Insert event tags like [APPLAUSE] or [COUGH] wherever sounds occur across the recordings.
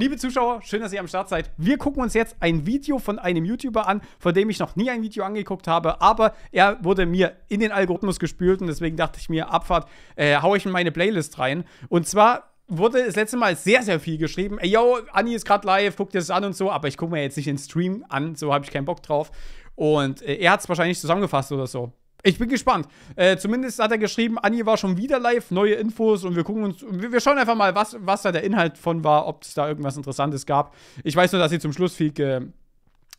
Liebe Zuschauer, schön, dass ihr am Start seid. Wir gucken uns jetzt ein Video von einem YouTuber an, von dem ich noch nie ein Video angeguckt habe, aber er wurde mir in den Algorithmus gespült und deswegen dachte ich mir, Abfahrt, äh, hau ich in meine Playlist rein. Und zwar wurde das letzte Mal sehr, sehr viel geschrieben. Ey, yo, Anni ist gerade live, guck dir das an und so, aber ich gucke mir jetzt nicht den Stream an, so habe ich keinen Bock drauf. Und äh, er hat es wahrscheinlich zusammengefasst oder so. Ich bin gespannt. Äh, zumindest hat er geschrieben, Anni war schon wieder live, neue Infos und wir gucken uns, wir, schauen einfach mal, was, was da der Inhalt von war, ob es da irgendwas Interessantes gab. Ich weiß nur, dass sie zum Schluss viel, ge,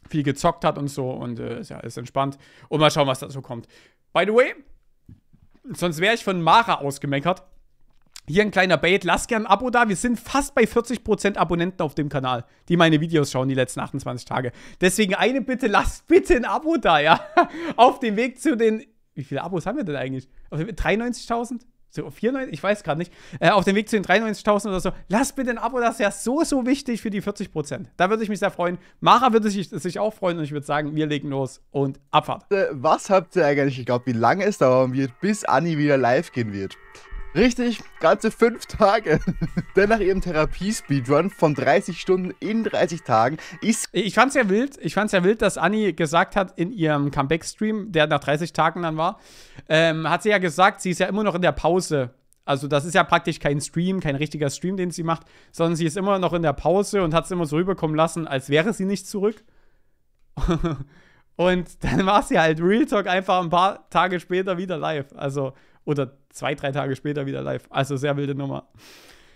viel gezockt hat und so und äh, ja, ist entspannt. Und mal schauen, was dazu kommt. By the way, sonst wäre ich von Mara ausgemeckert. Hier ein kleiner Bait, lasst gerne ein Abo da. Wir sind fast bei 40% Abonnenten auf dem Kanal, die meine Videos schauen die letzten 28 Tage. Deswegen eine Bitte, lasst bitte ein Abo da, ja. [LAUGHS] Auf dem Weg zu den wie viele Abos haben wir denn eigentlich? 93.000? So, 94, ich weiß gerade nicht. Äh, auf dem Weg zu den 93.000 oder so. Lasst bitte ein Abo, das ist ja so, so wichtig für die 40%. Da würde ich mich sehr freuen. Mara würde sich, sich auch freuen und ich würde sagen, wir legen los und Abfahrt. Äh, was habt ihr eigentlich geglaubt, wie lange es dauern wird, bis Anni wieder live gehen wird? Richtig, ganze fünf Tage. [LAUGHS] Denn nach ihrem Therapie-Speedrun von 30 Stunden in 30 Tagen ist. Ich fand's ja wild, ich fand's ja wild, dass Anni gesagt hat in ihrem Comeback-Stream, der nach 30 Tagen dann war, ähm, hat sie ja gesagt, sie ist ja immer noch in der Pause. Also, das ist ja praktisch kein Stream, kein richtiger Stream, den sie macht, sondern sie ist immer noch in der Pause und hat es immer so rüberkommen lassen, als wäre sie nicht zurück. [LAUGHS] und dann war sie halt Real Talk einfach ein paar Tage später wieder live. Also oder zwei, drei Tage später wieder live. Also sehr wilde Nummer.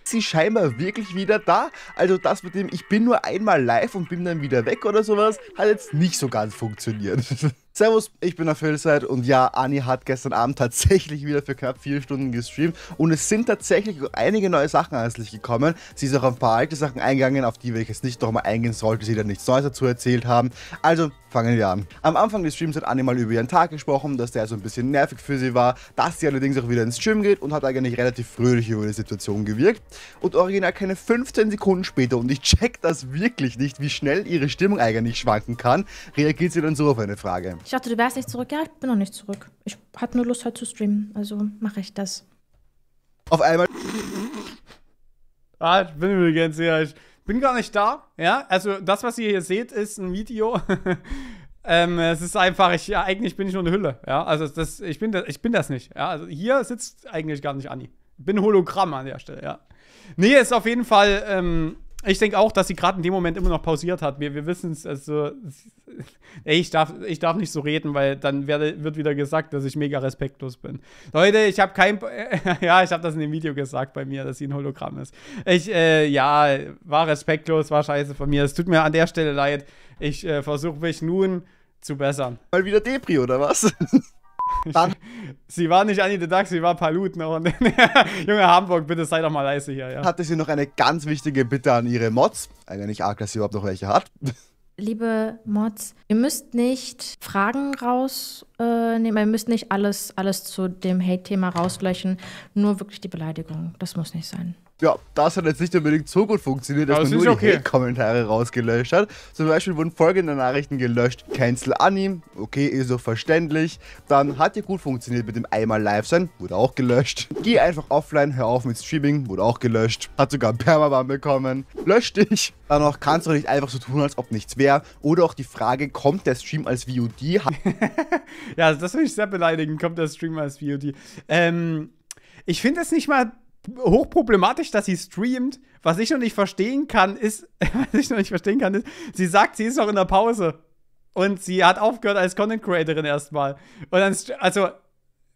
Sie scheinbar wirklich wieder da. Also das mit dem, ich bin nur einmal live und bin dann wieder weg oder sowas, hat jetzt nicht so ganz funktioniert. [LAUGHS] Servus, ich bin der Philside und ja, Ani hat gestern Abend tatsächlich wieder für knapp vier Stunden gestreamt und es sind tatsächlich einige neue Sachen ans Licht gekommen. Sie ist auch auf ein paar alte Sachen eingegangen, auf die wir jetzt nicht nochmal eingehen sollte, sie dann nichts Neues dazu erzählt haben. Also Fangen wir an. Am Anfang des Streams hat Annie mal über ihren Tag gesprochen, dass der so ein bisschen nervig für sie war, dass sie allerdings auch wieder ins Gym geht und hat eigentlich relativ fröhlich über die Situation gewirkt. Und original keine 15 Sekunden später, und ich check das wirklich nicht, wie schnell ihre Stimmung eigentlich schwanken kann, reagiert sie dann so auf eine Frage. Ich dachte, du wärst nicht zurück. Ja, ich bin noch nicht zurück. Ich hatte nur Lust, heute zu streamen, also mache ich das. Auf einmal... Ah, ich bin übrigens hier. Ich bin gar nicht da, ja. Also das, was ihr hier seht, ist ein Video. [LAUGHS] ähm, es ist einfach, ich, ja, eigentlich bin ich nur eine Hülle, ja. Also das, ich, bin das, ich bin das nicht, ja. Also hier sitzt eigentlich gar nicht Anni. Bin Hologramm an der Stelle, ja. Nee, ist auf jeden Fall ähm, ich denke auch, dass sie gerade in dem Moment immer noch pausiert hat. Wir, wir wissen es, also. Ey, ich darf, ich darf nicht so reden, weil dann werde, wird wieder gesagt, dass ich mega respektlos bin. Leute, ich habe kein. [LAUGHS] ja, ich habe das in dem Video gesagt bei mir, dass sie ein Hologramm ist. Ich, äh, ja, war respektlos, war scheiße von mir. Es tut mir an der Stelle leid. Ich äh, versuche mich nun zu bessern. Mal wieder Depri, oder was? [LAUGHS] Dann, [LAUGHS] sie war nicht Annie the Duck, sie war Palut noch. [LAUGHS] Junge Hamburg, bitte sei doch mal leise hier. Ja. Hatte sie noch eine ganz wichtige Bitte an ihre Mods, eine nicht arg, dass sie überhaupt noch welche hat. [LAUGHS] Liebe Mods, ihr müsst nicht Fragen rausnehmen, äh, ihr müsst nicht alles, alles zu dem Hate-Thema rauslöschen, nur wirklich die Beleidigung. Das muss nicht sein ja, das hat jetzt nicht unbedingt so gut funktioniert, dass also man nur okay. die kommentare rausgelöscht hat. Zum Beispiel wurden folgende Nachrichten gelöscht. Cancel Anime, okay, ist so verständlich. Dann hat ja gut funktioniert mit dem einmal live sein, wurde auch gelöscht. Geh einfach offline, hör auf mit Streaming, wurde auch gelöscht. Hat sogar Permaban bekommen. Lösch dich. Dann auch, kannst du nicht einfach so tun, als ob nichts wäre. Oder auch die Frage, kommt der Stream als VOD? [LAUGHS] ja, das finde ich sehr beleidigend, kommt der Stream als VOD. Ähm, ich finde es nicht mal hochproblematisch, dass sie streamt. Was ich noch nicht verstehen kann, ist, [LAUGHS] was ich noch nicht verstehen kann, ist, sie sagt, sie ist noch in der Pause. Und sie hat aufgehört als Content Creatorin erstmal. Und dann, also,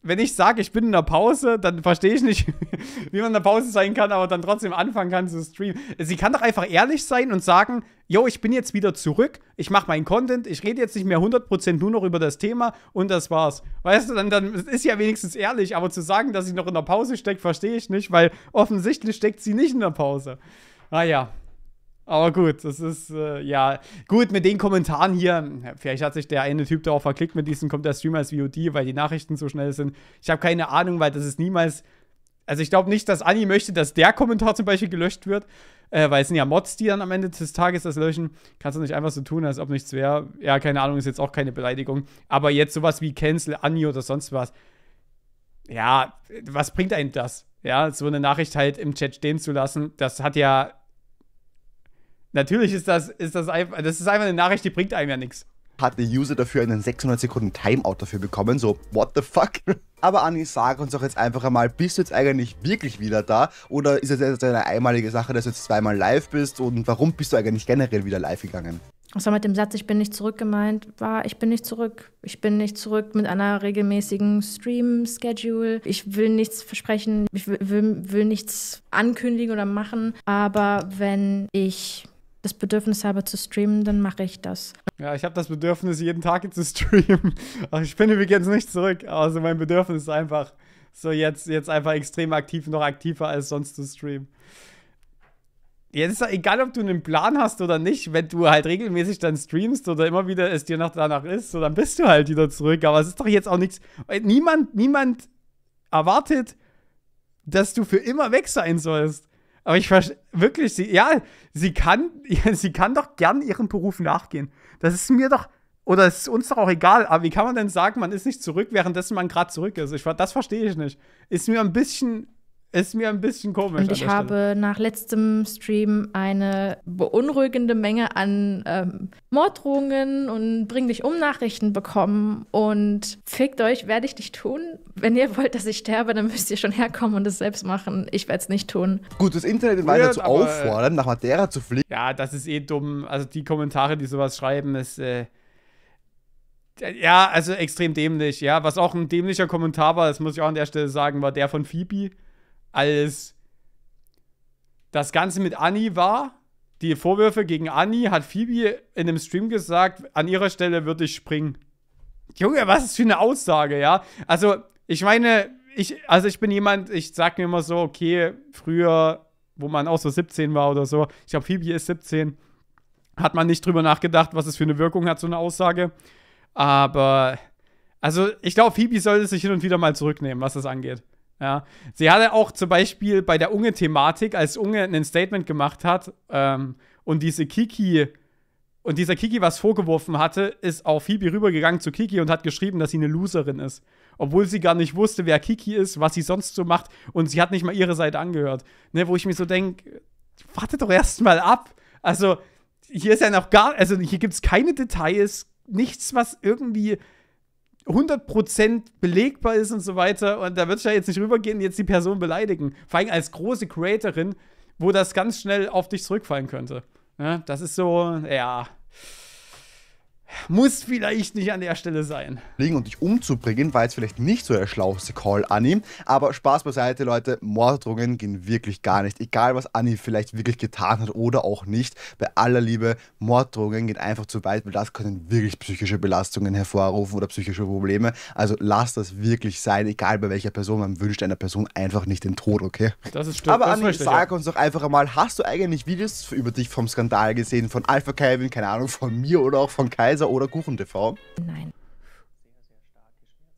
wenn ich sage, ich bin in der Pause, dann verstehe ich nicht, [LAUGHS] wie man in der Pause sein kann, aber dann trotzdem anfangen kann zu streamen. Sie kann doch einfach ehrlich sein und sagen, yo, ich bin jetzt wieder zurück, ich mache meinen Content, ich rede jetzt nicht mehr 100% nur noch über das Thema und das war's. Weißt du, dann, dann ist ja wenigstens ehrlich, aber zu sagen, dass ich noch in der Pause stecke, verstehe ich nicht, weil offensichtlich steckt sie nicht in der Pause. Naja, ah aber gut, das ist, äh, ja, gut, mit den Kommentaren hier, vielleicht hat sich der eine Typ darauf verklickt mit diesem, kommt der Stream als VOD, weil die Nachrichten so schnell sind. Ich habe keine Ahnung, weil das ist niemals, also ich glaube nicht, dass Anni möchte, dass der Kommentar zum Beispiel gelöscht wird, äh, weil es sind ja Mods, die dann am Ende des Tages das löschen. Kannst du nicht einfach so tun, als ob nichts wäre. Ja, keine Ahnung, ist jetzt auch keine Beleidigung. Aber jetzt sowas wie Cancel Anni oder sonst was. Ja, was bringt einem das? Ja, so eine Nachricht halt im Chat stehen zu lassen, das hat ja Natürlich ist das, ist das einfach, das ist einfach eine Nachricht, die bringt einem ja nichts. Hat der User dafür einen 600 Sekunden Timeout dafür bekommen, so, what the fuck? [LAUGHS] Aber Anni, sag uns doch jetzt einfach einmal, bist du jetzt eigentlich wirklich wieder da? Oder ist es jetzt eine einmalige Sache, dass du jetzt zweimal live bist? Und warum bist du eigentlich generell wieder live gegangen? Was also war mit dem Satz, ich bin nicht zurück gemeint, war, ich bin nicht zurück. Ich bin nicht zurück mit einer regelmäßigen Stream-Schedule. Ich will nichts versprechen, ich will, will, will nichts ankündigen oder machen. Aber wenn ich das Bedürfnis habe zu streamen, dann mache ich das. Ja, ich habe das Bedürfnis, jeden Tag zu streamen. [LAUGHS] Aber ich bin übrigens nicht zurück. Also mein Bedürfnis ist einfach so jetzt, jetzt einfach extrem aktiv, noch aktiver als sonst zu streamen. Jetzt ist ja egal, ob du einen Plan hast oder nicht, wenn du halt regelmäßig dann streamst oder immer wieder es dir noch danach ist, so dann bist du halt wieder zurück. Aber es ist doch jetzt auch nichts. Niemand, niemand erwartet, dass du für immer weg sein sollst. Aber ich verstehe wirklich, sie, ja, sie kann, [LAUGHS] sie kann doch gern ihrem Beruf nachgehen. Das ist mir doch, oder es ist uns doch auch egal. Aber wie kann man denn sagen, man ist nicht zurück, währenddessen man gerade zurück ist? Ich, das verstehe ich nicht. Ist mir ein bisschen ist mir ein bisschen komisch. Und ich habe nach letztem Stream eine beunruhigende Menge an ähm, Morddrohungen und Bring dich um Nachrichten bekommen. Und fickt euch, werde ich nicht tun. Wenn ihr wollt, dass ich sterbe, dann müsst ihr schon herkommen und es selbst machen. Ich werde es nicht tun. Gut, das Internet weiter Weird, zu äh, auffordern, nach Madeira zu fliegen. Ja, das ist eh dumm. Also die Kommentare, die sowas schreiben, ist. Äh ja, also extrem dämlich. Ja, was auch ein dämlicher Kommentar war, das muss ich auch an der Stelle sagen, war der von Phoebe als das Ganze mit Anni war, die Vorwürfe gegen Anni, hat Phoebe in einem Stream gesagt, an ihrer Stelle würde ich springen. Junge, was ist für eine Aussage, ja? Also, ich meine, ich, also ich bin jemand, ich sag mir immer so, okay, früher, wo man auch so 17 war oder so, ich glaube, Phoebe ist 17, hat man nicht drüber nachgedacht, was es für eine Wirkung hat, so eine Aussage. Aber, also, ich glaube, Phoebe sollte sich hin und wieder mal zurücknehmen, was das angeht. Ja. Sie hatte auch zum Beispiel bei der Unge-Thematik, als Unge ein Statement gemacht hat ähm, und diese Kiki und dieser Kiki was vorgeworfen hatte, ist auf Phoebe rübergegangen zu Kiki und hat geschrieben, dass sie eine Loserin ist. Obwohl sie gar nicht wusste, wer Kiki ist, was sie sonst so macht und sie hat nicht mal ihre Seite angehört. Ne, wo ich mir so denke, warte doch erstmal ab. Also, hier ist ja noch gar, also hier gibt es keine Details, nichts, was irgendwie 100% belegbar ist und so weiter. Und da wird es ja jetzt nicht rübergehen und jetzt die Person beleidigen. Vor allem als große Creatorin, wo das ganz schnell auf dich zurückfallen könnte. Ja, das ist so, ja muss vielleicht nicht an der Stelle sein. Und dich umzubringen war jetzt vielleicht nicht so der schlauste Call, Anni. Aber Spaß beiseite, Leute. Morddrohungen gehen wirklich gar nicht. Egal, was Anni vielleicht wirklich getan hat oder auch nicht. Bei aller Liebe, Morddrohungen gehen einfach zu weit, weil das können wirklich psychische Belastungen hervorrufen oder psychische Probleme. Also lass das wirklich sein, egal bei welcher Person. Man wünscht einer Person einfach nicht den Tod, okay? Das ist stimmt. Aber das Anni, sag uns doch einfach einmal, hast du eigentlich Videos über dich vom Skandal gesehen? Von Alpha Calvin, keine Ahnung, von mir oder auch von Kaiser? Sennheiser oder TV. Nein.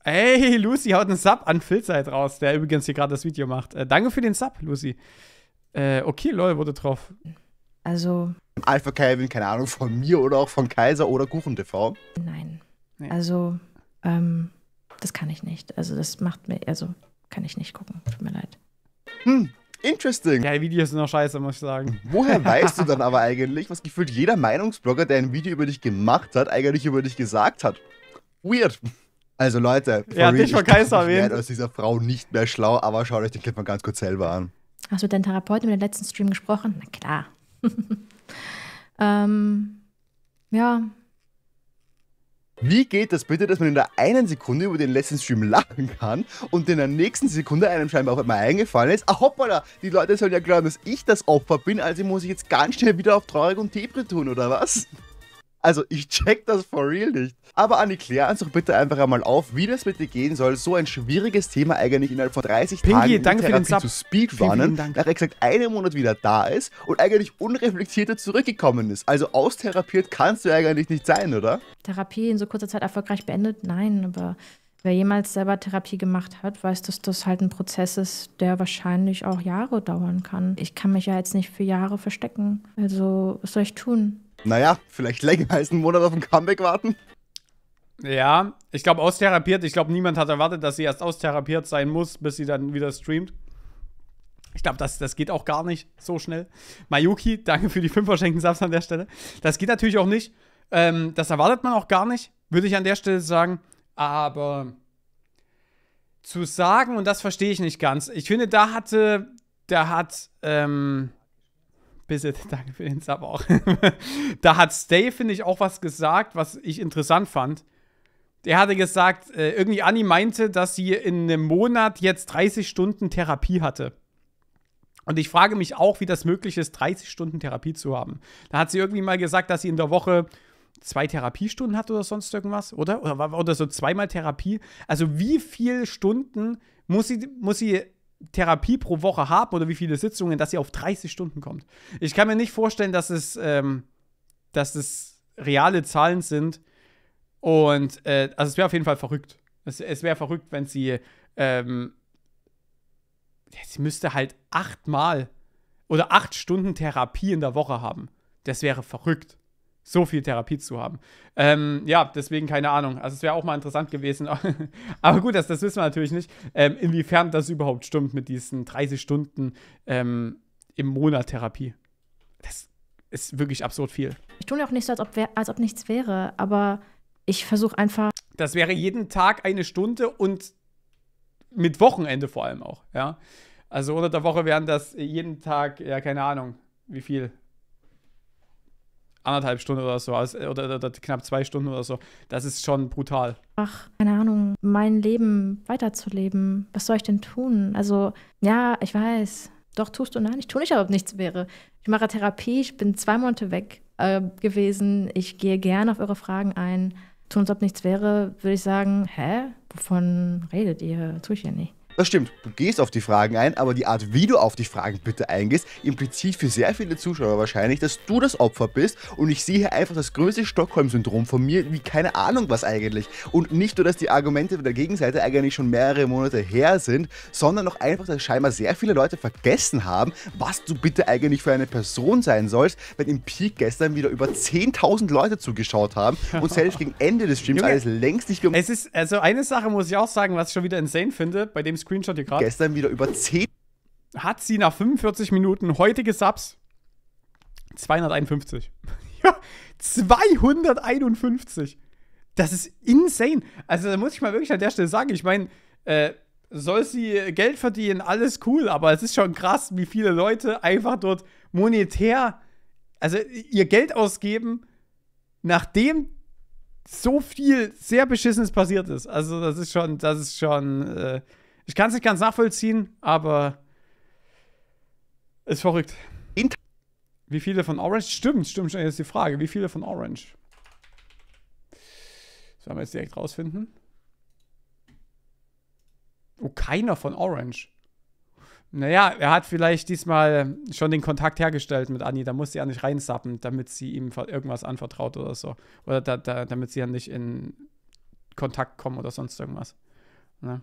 Ey, Lucy haut einen Sub an Filzheit raus, der übrigens hier gerade das Video macht. Äh, danke für den Sub, Lucy. Äh, okay, lol, wurde drauf. Also. Alpha Calvin, keine Ahnung, von mir oder auch von Kaiser oder Kuchen TV. Nein. Nee. Also, ähm, das kann ich nicht. Also, das macht mir, also, kann ich nicht gucken. Tut mir leid. Hm, Interesting. Ja, die Videos sind noch scheiße, muss ich sagen. Woher [LAUGHS] weißt du dann aber eigentlich, was gefühlt jeder Meinungsblogger, der ein Video über dich gemacht hat, eigentlich über dich gesagt hat? Weird. Also Leute, ja, real, dich ich Kaiser erwähnt. aus dieser Frau nicht mehr schlau, aber schaut euch den Clip mal ganz kurz selber an. Hast du mit deinem Therapeuten über den letzten Stream gesprochen? Na klar. [LAUGHS] ähm, ja, wie geht das bitte, dass man in der einen Sekunde über den letzten Stream lachen kann und in der nächsten Sekunde einem scheinbar auf einmal eingefallen ist, ah hoppala, die Leute sollen ja glauben, dass ich das Opfer bin, also muss ich jetzt ganz schnell wieder auf traurig und Depri tun, oder was? Also ich check das for real nicht. Aber Anni, klär uns doch bitte einfach einmal auf, wie das mit dir gehen soll, so ein schwieriges Thema eigentlich innerhalb von 30 Pinky, Tagen in danke für den zu speedrunnen, nach exakt einem Monat wieder da ist und eigentlich unreflektierter zurückgekommen ist. Also austherapiert kannst du eigentlich nicht sein, oder? Therapie in so kurzer Zeit erfolgreich beendet? Nein, aber wer jemals selber Therapie gemacht hat, weiß, dass das halt ein Prozess ist, der wahrscheinlich auch Jahre dauern kann. Ich kann mich ja jetzt nicht für Jahre verstecken. Also was soll ich tun? Naja, vielleicht länger als einen Monat auf ein Comeback warten. Ja, ich glaube austherapiert. Ich glaube, niemand hat erwartet, dass sie erst austherapiert sein muss, bis sie dann wieder streamt. Ich glaube, das, das geht auch gar nicht so schnell. Mayuki, danke für die 5 verschenkten Saft an der Stelle. Das geht natürlich auch nicht. Ähm, das erwartet man auch gar nicht, würde ich an der Stelle sagen. Aber zu sagen, und das verstehe ich nicht ganz, ich finde, da hatte, da hat, ähm, Bisset, [LAUGHS] danke für den Sub auch. [LAUGHS] da hat Stay, finde ich, auch was gesagt, was ich interessant fand. Der hatte gesagt, äh, irgendwie Anni meinte, dass sie in einem Monat jetzt 30 Stunden Therapie hatte. Und ich frage mich auch, wie das möglich ist, 30 Stunden Therapie zu haben. Da hat sie irgendwie mal gesagt, dass sie in der Woche zwei Therapiestunden hat oder sonst irgendwas, oder? Oder, oder so zweimal Therapie. Also wie viele Stunden muss sie, muss sie Therapie pro Woche haben oder wie viele Sitzungen, dass sie auf 30 Stunden kommt. Ich kann mir nicht vorstellen, dass es, ähm, dass es reale Zahlen sind. Und äh, also es wäre auf jeden Fall verrückt. Es, es wäre verrückt, wenn sie, ähm, sie müsste halt achtmal oder acht Stunden Therapie in der Woche haben. Das wäre verrückt so viel Therapie zu haben. Ähm, ja, deswegen keine Ahnung. Also es wäre auch mal interessant gewesen. [LAUGHS] Aber gut, das, das wissen wir natürlich nicht, ähm, inwiefern das überhaupt stimmt mit diesen 30 Stunden ähm, im Monat Therapie. Das ist wirklich absurd viel. Ich tue mir auch nicht so, als ob, als ob nichts wäre, aber ich versuche einfach. Das wäre jeden Tag eine Stunde und mit Wochenende vor allem auch, ja. Also unter der Woche wären das jeden Tag, ja, keine Ahnung, wie viel, anderthalb Stunden oder so, also, oder, oder, knapp zwei Stunden oder so. Das ist schon brutal. Ach, keine Ahnung, mein Leben weiterzuleben. Was soll ich denn tun? Also, ja, ich weiß. Doch, tust du nein, ich tue nicht, als ob nichts wäre. Ich mache Therapie, ich bin zwei Monate weg äh, gewesen. Ich gehe gerne auf eure Fragen ein. Tun, als ob nichts wäre, würde ich sagen, hä? Wovon redet ihr? Tue ich ja nicht. Das stimmt, du gehst auf die Fragen ein, aber die Art, wie du auf die Fragen bitte eingehst, impliziert für sehr viele Zuschauer wahrscheinlich, dass du das Opfer bist und ich sehe hier einfach das größte Stockholm-Syndrom von mir, wie keine Ahnung was eigentlich. Und nicht nur, dass die Argumente der Gegenseite eigentlich schon mehrere Monate her sind, sondern auch einfach, dass scheinbar sehr viele Leute vergessen haben, was du bitte eigentlich für eine Person sein sollst, wenn im Peak gestern wieder über 10.000 Leute zugeschaut haben und [LAUGHS] selbst gegen Ende des Streams Junge, alles längst nicht... Es ist, also eine Sache muss ich auch sagen, was ich schon wieder insane finde, bei dem Screenshot hier gerade. Gestern wieder über 10. Hat sie nach 45 Minuten heutige Subs 251. [LAUGHS] ja, 251. Das ist insane. Also, da muss ich mal wirklich an der Stelle sagen, ich meine, äh, soll sie Geld verdienen, alles cool, aber es ist schon krass, wie viele Leute einfach dort monetär, also ihr Geld ausgeben, nachdem so viel sehr Beschissenes passiert ist. Also, das ist schon, das ist schon. Äh, ich kann es nicht ganz nachvollziehen, aber ist verrückt. Inter Wie viele von Orange? Stimmt, stimmt, schon. jetzt die Frage. Wie viele von Orange? Das Sollen wir jetzt direkt rausfinden? Oh, keiner von Orange. Naja, er hat vielleicht diesmal schon den Kontakt hergestellt mit Annie. Da muss sie ja nicht reinsappen, damit sie ihm irgendwas anvertraut oder so. Oder da, da, damit sie ja nicht in Kontakt kommen oder sonst irgendwas. Ne?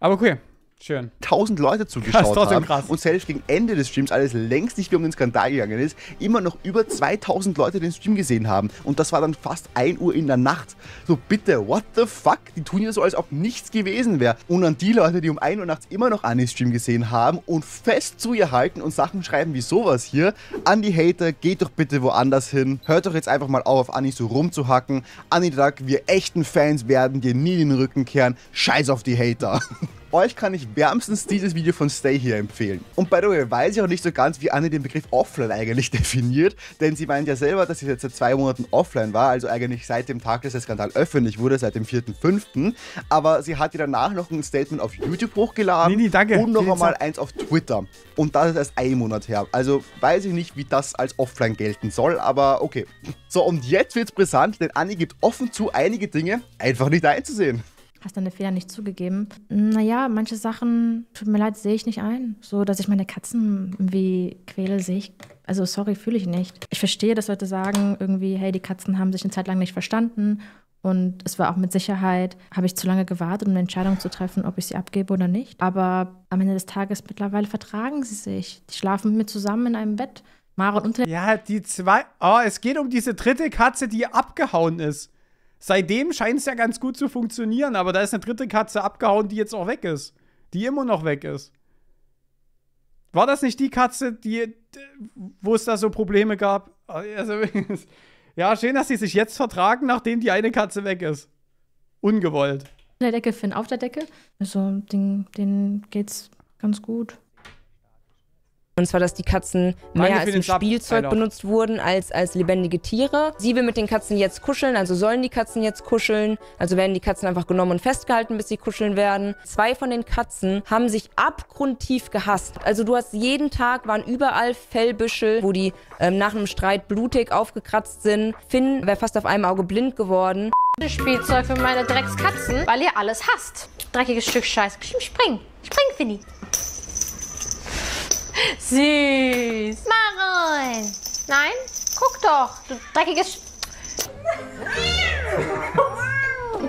Aber okay, Schön. 1000 Leute zugeschaut krass, haben. Krass. Und selbst gegen Ende des Streams, alles längst nicht mehr um den Skandal gegangen ist, immer noch über 2000 Leute den Stream gesehen haben. Und das war dann fast 1 Uhr in der Nacht. So bitte, what the fuck? Die tun ja so, als ob nichts gewesen wäre. Und an die Leute, die um 1 Uhr nachts immer noch Anis Stream gesehen haben und fest zu ihr halten und Sachen schreiben wie sowas hier, an die Hater, geht doch bitte woanders hin. Hört doch jetzt einfach mal auf, auf Anni so rumzuhacken. Anni Duck, wir echten Fans werden dir nie den Rücken kehren. Scheiß auf die Hater. [LAUGHS] Euch kann ich wärmstens dieses Video von Stay Here empfehlen. Und by the way, weiß ich auch nicht so ganz, wie Anne den Begriff Offline eigentlich [LAUGHS] definiert, denn sie meint ja selber, dass sie jetzt seit zwei Monaten offline war, also eigentlich seit dem Tag, dass der Skandal öffentlich wurde, seit dem 4.5. Aber sie hat ihr danach noch ein Statement auf YouTube hochgeladen nee, nee, danke. und noch einmal eins auf Twitter. Und das ist erst ein Monat her. Also weiß ich nicht, wie das als Offline gelten soll, aber okay. So, und jetzt wird's brisant, denn Anne gibt offen zu, einige Dinge einfach nicht einzusehen hast deine Fehler nicht zugegeben. Naja, manche Sachen, tut mir leid, sehe ich nicht ein. So, dass ich meine Katzen irgendwie quäle, sehe ich. Also sorry, fühle ich nicht. Ich verstehe, dass Leute sagen, irgendwie, hey, die Katzen haben sich eine Zeit lang nicht verstanden. Und es war auch mit Sicherheit, habe ich zu lange gewartet, um eine Entscheidung zu treffen, ob ich sie abgebe oder nicht. Aber am Ende des Tages mittlerweile vertragen sie sich. Die schlafen mit mir zusammen in einem Bett. Maren und Ja, die zwei. Oh, es geht um diese dritte Katze, die abgehauen ist. Seitdem scheint es ja ganz gut zu funktionieren, aber da ist eine dritte Katze abgehauen, die jetzt auch weg ist. Die immer noch weg ist. War das nicht die Katze, die, wo es da so Probleme gab? Also, [LAUGHS] ja, schön, dass sie sich jetzt vertragen, nachdem die eine Katze weg ist. Ungewollt. Auf der Decke, Finn auf der Decke. Also, den, den geht's ganz gut. Und zwar, dass die Katzen mehr als ein Spielzeug benutzt wurden, als als lebendige Tiere. Sie will mit den Katzen jetzt kuscheln, also sollen die Katzen jetzt kuscheln. Also werden die Katzen einfach genommen und festgehalten, bis sie kuscheln werden. Zwei von den Katzen haben sich abgrundtief gehasst. Also du hast jeden Tag, waren überall Fellbüschel, wo die ähm, nach einem Streit blutig aufgekratzt sind. Finn wäre fast auf einem Auge blind geworden. Spielzeug für meine Dreckskatzen, weil ihr alles hasst. Dreckiges Stück Scheiß. Spring, spring, Finny. Süß. Maren. Nein? Guck doch, du dreckiges... Sch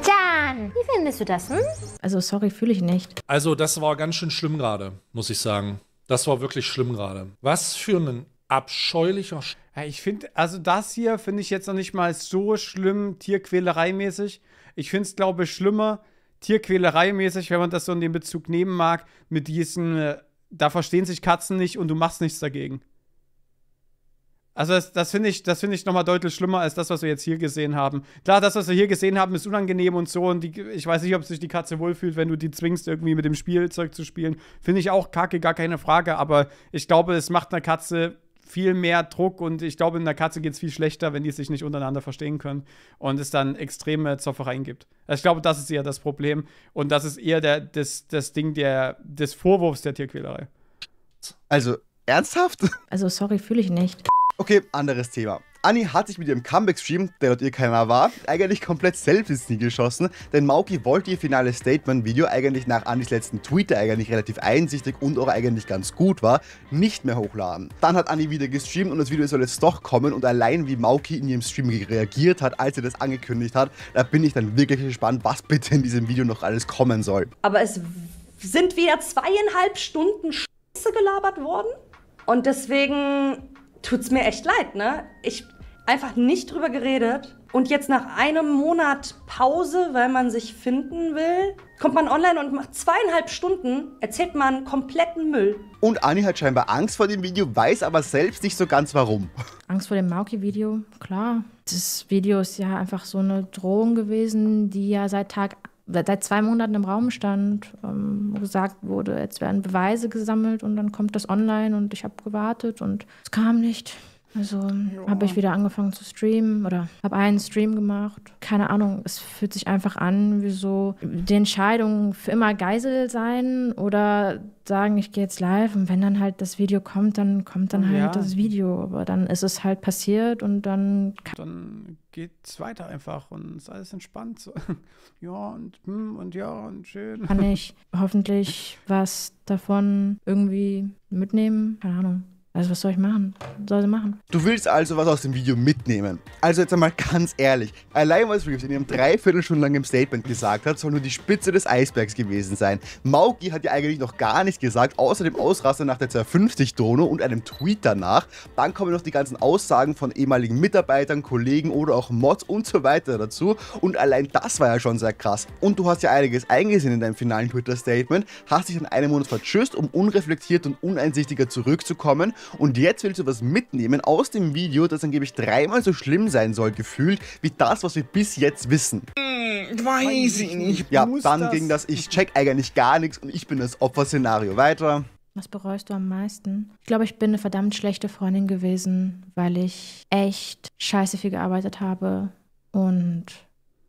Jan, wie findest du das, hm? Also, sorry, fühle ich nicht. Also, das war ganz schön schlimm gerade, muss ich sagen. Das war wirklich schlimm gerade. Was für ein abscheulicher... Sch ja, ich finde, also das hier finde ich jetzt noch nicht mal so schlimm, tierquälereimäßig. Ich finde es, glaube ich, schlimmer, tierquälereimäßig, wenn man das so in den Bezug nehmen mag, mit diesen äh, da verstehen sich Katzen nicht und du machst nichts dagegen. Also das, das finde ich, das ich nochmal deutlich schlimmer als das, was wir jetzt hier gesehen haben. Klar, das, was wir hier gesehen haben, ist unangenehm und so. Und die, ich weiß nicht, ob sich die Katze wohlfühlt, wenn du die zwingst, irgendwie mit dem Spielzeug zu spielen. Finde ich auch kacke, gar keine Frage. Aber ich glaube, es macht einer Katze viel mehr Druck und ich glaube, in der Katze geht es viel schlechter, wenn die sich nicht untereinander verstehen können und es dann extreme Zoffereien gibt. Also ich glaube, das ist eher das Problem und das ist eher der, das, das Ding der, des Vorwurfs der Tierquälerei. Also, ernsthaft? Also, sorry, fühle ich nicht. Okay, anderes Thema. Anni hat sich mit ihrem Comeback-Stream, der laut ihr keiner war, eigentlich komplett selbst ins Knie geschossen, denn Mauki wollte ihr finales Statement-Video eigentlich nach Annis letzten Tweet, der eigentlich relativ einsichtig und auch eigentlich ganz gut war, nicht mehr hochladen. Dann hat Anni wieder gestreamt und das Video soll jetzt doch kommen und allein wie Mauki in ihrem Stream reagiert hat, als sie das angekündigt hat, da bin ich dann wirklich gespannt, was bitte in diesem Video noch alles kommen soll. Aber es sind wieder zweieinhalb Stunden Scheiße gelabert worden und deswegen tut's mir echt leid, ne? Ich einfach nicht drüber geredet. Und jetzt nach einem Monat Pause, weil man sich finden will, kommt man online und macht zweieinhalb Stunden, erzählt man kompletten Müll. Und Anni hat scheinbar Angst vor dem Video, weiß aber selbst nicht so ganz warum. Angst vor dem Mauki-Video, klar. Das Video ist ja einfach so eine Drohung gewesen, die ja seit Tag seit zwei Monaten im Raum stand, ähm, gesagt wurde, jetzt werden Beweise gesammelt und dann kommt das online und ich habe gewartet und es kam nicht. Also ja. habe ich wieder angefangen zu streamen oder habe einen Stream gemacht. Keine Ahnung, es fühlt sich einfach an, wie so die Entscheidung für immer Geisel sein oder sagen, ich gehe jetzt live und wenn dann halt das Video kommt, dann kommt dann halt ja. das Video. Aber dann ist es halt passiert und dann. Dann geht es weiter einfach und ist alles entspannt. So. [LAUGHS] ja und hm, und ja und schön. Kann ich hoffentlich was davon irgendwie mitnehmen? Keine Ahnung. Also was soll ich machen? Was soll sie machen? Du willst also was aus dem Video mitnehmen. Also jetzt einmal ganz ehrlich. Allein was Reeves in ihrem Dreiviertelstunden langen Statement gesagt hat, soll nur die Spitze des Eisbergs gewesen sein. Mauki hat ja eigentlich noch gar nichts gesagt, außer dem Ausraster nach der 250-Dono und einem Tweet danach. Dann kommen noch die ganzen Aussagen von ehemaligen Mitarbeitern, Kollegen oder auch Mods und so weiter dazu. Und allein das war ja schon sehr krass. Und du hast ja einiges eingesehen in deinem finalen Twitter-Statement, hast dich dann einen Monat verschüsst, um unreflektiert und uneinsichtiger zurückzukommen und jetzt willst du was mitnehmen aus dem Video, das angeblich dreimal so schlimm sein soll, gefühlt, wie das, was wir bis jetzt wissen. Hm, Weiß ich nicht. Ja, dann das. ging das, ich check eigentlich gar nichts und ich bin das Opfer-Szenario. Weiter. Was bereust du am meisten? Ich glaube, ich bin eine verdammt schlechte Freundin gewesen, weil ich echt scheiße viel gearbeitet habe und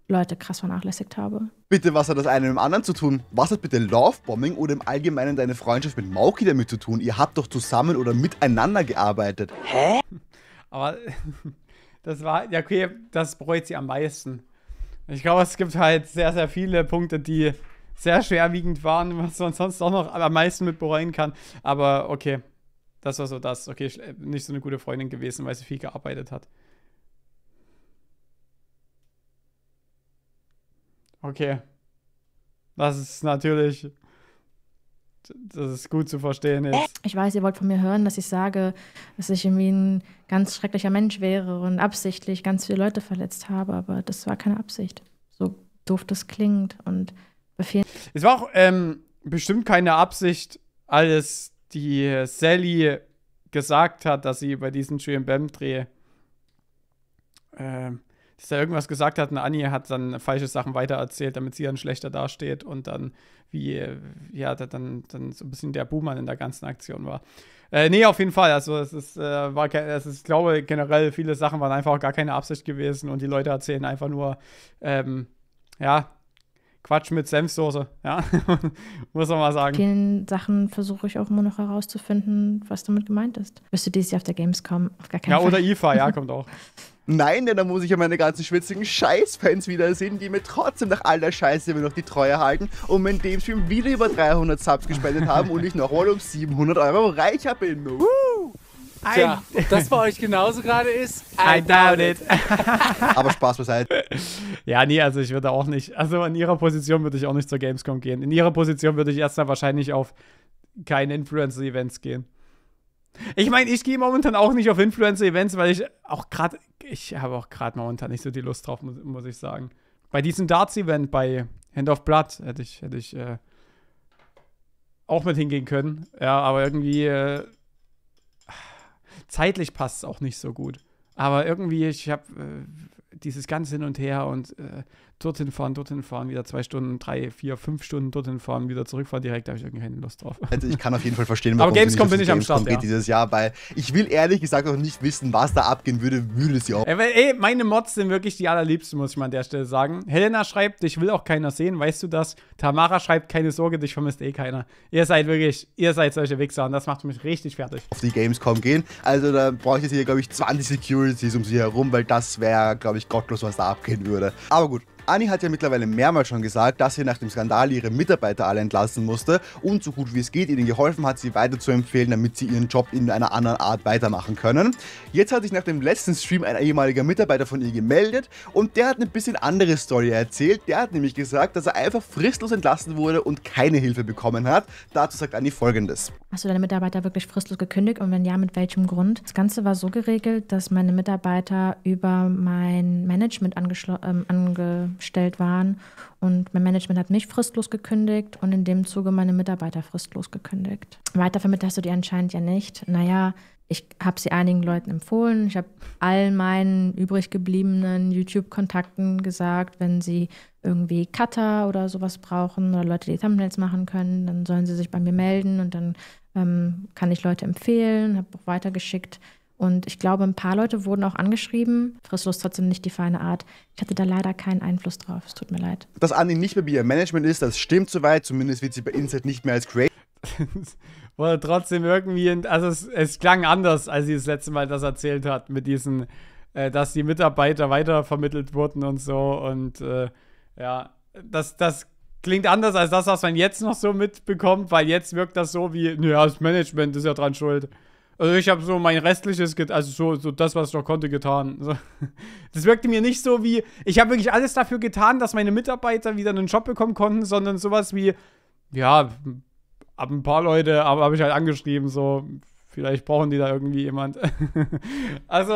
Leute krass vernachlässigt habe. Bitte, was hat das eine mit dem anderen zu tun? Was hat bitte Lovebombing oder im Allgemeinen deine Freundschaft mit Mauki damit zu tun? Ihr habt doch zusammen oder miteinander gearbeitet. Hä? [LAUGHS] Aber [LAUGHS] das war, ja okay, das bereut sie am meisten. Ich glaube, es gibt halt sehr, sehr viele Punkte, die sehr schwerwiegend waren, was man sonst auch noch am meisten mit bereuen kann. Aber okay, das war so das. Okay, äh, nicht so eine gute Freundin gewesen, weil sie viel gearbeitet hat. Okay. Das ist natürlich. Das ist gut zu verstehen jetzt. Ich weiß, ihr wollt von mir hören, dass ich sage, dass ich irgendwie ein ganz schrecklicher Mensch wäre und absichtlich ganz viele Leute verletzt habe, aber das war keine Absicht. So doof das klingt und befehlen. Es war auch ähm, bestimmt keine Absicht, alles die Sally gesagt hat, dass sie bei diesem Julian Bam Dreh ähm, dass er irgendwas gesagt hat und Annie hat dann falsche Sachen weitererzählt, damit sie dann schlechter dasteht und dann wie, ja, dann, dann so ein bisschen der Buhmann in der ganzen Aktion war. Äh, nee, auf jeden Fall. Also es ist, äh, war es ist, glaube generell, viele Sachen waren einfach auch gar keine Absicht gewesen und die Leute erzählen einfach nur, ähm, ja, Quatsch mit Senfsoße, ja, [LAUGHS] muss man mal sagen. Vielen Sachen versuche ich auch immer noch herauszufinden, was damit gemeint ist. Wirst du dieses Jahr auf der Gamescom? Auf gar keinen ja, Fall. oder IFA, ja, [LAUGHS] kommt auch. Nein, denn da muss ich ja meine ganzen schwitzigen Scheißfans wiedersehen, die mir trotzdem nach all der Scheiße immer noch die Treue halten und mir in dem Stream wieder über 300 Subs gespendet haben und ich nochmal um 700 Euro reicher bin. Uh! Tja, ob [LAUGHS] das bei euch genauso gerade ist, I, I doubt it. [LAUGHS] Aber Spaß beiseite. Ja, nee, also ich würde auch nicht, also in ihrer Position würde ich auch nicht zur Gamescom gehen. In ihrer Position würde ich erstmal wahrscheinlich auf keine Influencer-Events gehen. Ich meine, ich gehe momentan auch nicht auf Influencer-Events, weil ich auch gerade, ich habe auch gerade momentan nicht so die Lust drauf, muss, muss ich sagen. Bei diesem Darts-Event bei Hand of Blood hätte ich, hätte ich äh, auch mit hingehen können. Ja, aber irgendwie äh, zeitlich passt es auch nicht so gut. Aber irgendwie, ich habe, äh, dieses ganze Hin und Her und äh, dorthin fahren, dorthin fahren, wieder zwei Stunden, drei, vier, fünf Stunden dorthin fahren, wieder zurückfahren direkt, da habe ich irgendwie keine Lust drauf. Also ich kann auf jeden Fall verstehen, warum Aber Gamescom bin ich am Start, ja. dieses Jahr, weil ich will ehrlich gesagt auch nicht wissen, was da abgehen würde, würde sie auch. Ey, weil, ey, meine Mods sind wirklich die allerliebsten, muss ich mal an der Stelle sagen. Helena schreibt, ich will auch keiner sehen, weißt du das? Tamara schreibt, keine Sorge, dich vermisst eh keiner. Ihr seid wirklich, ihr seid solche Wichser und das macht mich richtig fertig. Auf die Gamescom gehen, also da brauche ich jetzt hier, glaube ich, 20 Securities um sie herum, weil das wäre, glaube ich, gottlos, was da abgehen würde. Aber gut, Anni hat ja mittlerweile mehrmals schon gesagt, dass sie nach dem Skandal ihre Mitarbeiter alle entlassen musste und so gut wie es geht ihnen geholfen hat, sie weiter zu empfehlen, damit sie ihren Job in einer anderen Art weitermachen können. Jetzt hat sich nach dem letzten Stream ein ehemaliger Mitarbeiter von ihr gemeldet und der hat eine bisschen andere Story erzählt. Der hat nämlich gesagt, dass er einfach fristlos entlassen wurde und keine Hilfe bekommen hat. Dazu sagt Anni folgendes. Hast du deine Mitarbeiter wirklich fristlos gekündigt und wenn ja, mit welchem Grund? Das Ganze war so geregelt, dass meine Mitarbeiter über mein, mein Management ähm, angestellt waren. Und mein Management hat mich fristlos gekündigt und in dem Zuge meine Mitarbeiter fristlos gekündigt. Weitervermittelt hast du die anscheinend ja nicht. Naja, ich habe sie einigen Leuten empfohlen. Ich habe all meinen übrig gebliebenen YouTube-Kontakten gesagt, wenn sie irgendwie Cutter oder sowas brauchen oder Leute, die Thumbnails machen können, dann sollen sie sich bei mir melden und dann ähm, kann ich Leute empfehlen. Habe auch weitergeschickt und ich glaube, ein paar Leute wurden auch angeschrieben. Fristlos trotzdem nicht die feine Art. Ich hatte da leider keinen Einfluss drauf. Es tut mir leid. Dass Anni nicht mehr bei ihrem Management ist, das stimmt soweit. Zumindest wird sie bei Inside nicht mehr als Creator. [LAUGHS] Oder trotzdem irgendwie, also es, es, klang anders, als sie das letzte Mal das erzählt hat, mit diesen, äh, dass die Mitarbeiter weitervermittelt wurden und so. Und äh, ja, das, das klingt anders als das, was man jetzt noch so mitbekommt, weil jetzt wirkt das so wie, naja, das Management ist ja dran schuld. Also ich habe so mein restliches, also so, so das, was ich noch konnte, getan. [LAUGHS] das wirkte mir nicht so wie, ich habe wirklich alles dafür getan, dass meine Mitarbeiter wieder einen Job bekommen konnten, sondern sowas wie, ja, ab ein paar Leute habe hab ich halt angeschrieben, so, vielleicht brauchen die da irgendwie jemand. [LAUGHS] also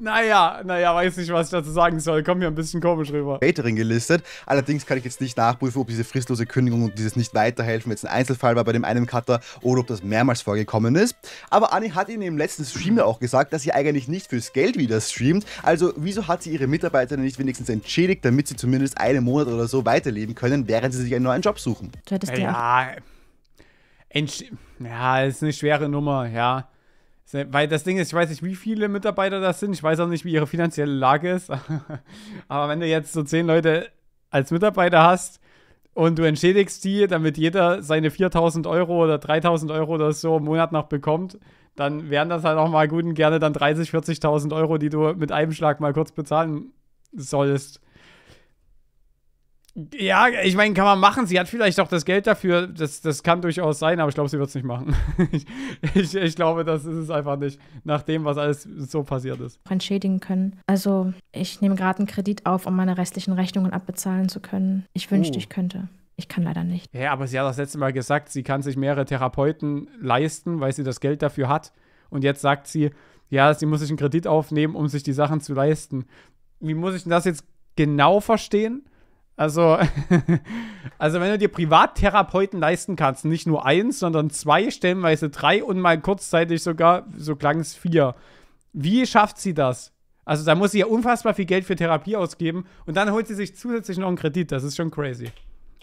naja, naja, weiß nicht, was ich dazu sagen soll. Kommt mir ein bisschen komisch rüber. Catering gelistet. Allerdings kann ich jetzt nicht nachprüfen, ob diese fristlose Kündigung und dieses Nicht-Weiterhelfen jetzt ein Einzelfall war bei dem einen Cutter oder ob das mehrmals vorgekommen ist. Aber Annie hat in dem letzten Stream ja auch gesagt, dass sie eigentlich nicht fürs Geld wieder streamt. Also, wieso hat sie ihre Mitarbeiter nicht wenigstens entschädigt, damit sie zumindest einen Monat oder so weiterleben können, während sie sich einen neuen Job suchen? Du hättest Ja, ja ist eine schwere Nummer, ja. Weil das Ding ist, ich weiß nicht, wie viele Mitarbeiter das sind. Ich weiß auch nicht, wie ihre finanzielle Lage ist. [LAUGHS] Aber wenn du jetzt so zehn Leute als Mitarbeiter hast und du entschädigst die, damit jeder seine 4000 Euro oder 3000 Euro oder so im Monat noch bekommt, dann wären das halt auch mal gut und gerne dann 30, 40.000 Euro, die du mit einem Schlag mal kurz bezahlen solltest. Ja, ich meine, kann man machen. Sie hat vielleicht auch das Geld dafür. Das, das kann durchaus sein, aber ich glaube, sie wird es nicht machen. [LAUGHS] ich, ich, ich, glaube, das ist es einfach nicht, nach dem, was alles so passiert ist. Entschädigen können. Also, ich nehme gerade einen Kredit auf, um meine restlichen Rechnungen abbezahlen zu können. Ich wünschte, uh. ich könnte. Ich kann leider nicht. Ja, aber sie hat das letzte Mal gesagt, sie kann sich mehrere Therapeuten leisten, weil sie das Geld dafür hat. Und jetzt sagt sie, ja, sie muss sich einen Kredit aufnehmen, um sich die Sachen zu leisten. Wie muss ich denn das jetzt genau verstehen? Also, [LAUGHS] also wenn du dir Privattherapeuten leisten kannst, nicht nur eins, sondern zwei, stellenweise drei und mal kurzzeitig sogar, so klang es vier. Wie schafft sie das? Also da muss sie ja unfassbar viel Geld für Therapie ausgeben und dann holt sie sich zusätzlich noch einen Kredit. Das ist schon crazy.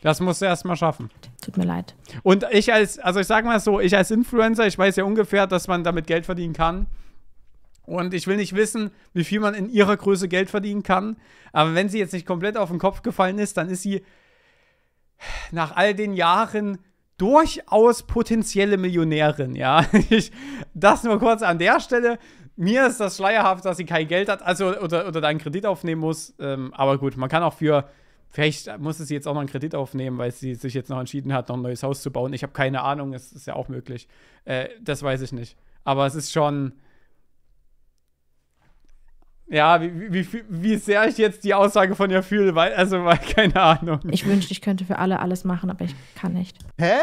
Das musst du erstmal schaffen. Tut mir leid. Und ich als, also ich sage mal so, ich als Influencer, ich weiß ja ungefähr, dass man damit Geld verdienen kann. Und ich will nicht wissen, wie viel man in ihrer Größe Geld verdienen kann. Aber wenn sie jetzt nicht komplett auf den Kopf gefallen ist, dann ist sie nach all den Jahren durchaus potenzielle Millionärin. Ja, [LAUGHS] ich, das nur kurz an der Stelle. Mir ist das schleierhaft, dass sie kein Geld hat, also oder, oder da einen Kredit aufnehmen muss. Ähm, aber gut, man kann auch für, vielleicht musste sie jetzt auch noch einen Kredit aufnehmen, weil sie sich jetzt noch entschieden hat, noch ein neues Haus zu bauen. Ich habe keine Ahnung, es ist ja auch möglich. Äh, das weiß ich nicht. Aber es ist schon ja, wie, wie, wie sehr ich jetzt die Aussage von ihr fühle, weil, also, weil, [LAUGHS] keine Ahnung. Ich wünschte, ich könnte für alle alles machen, aber ich kann nicht. Hä?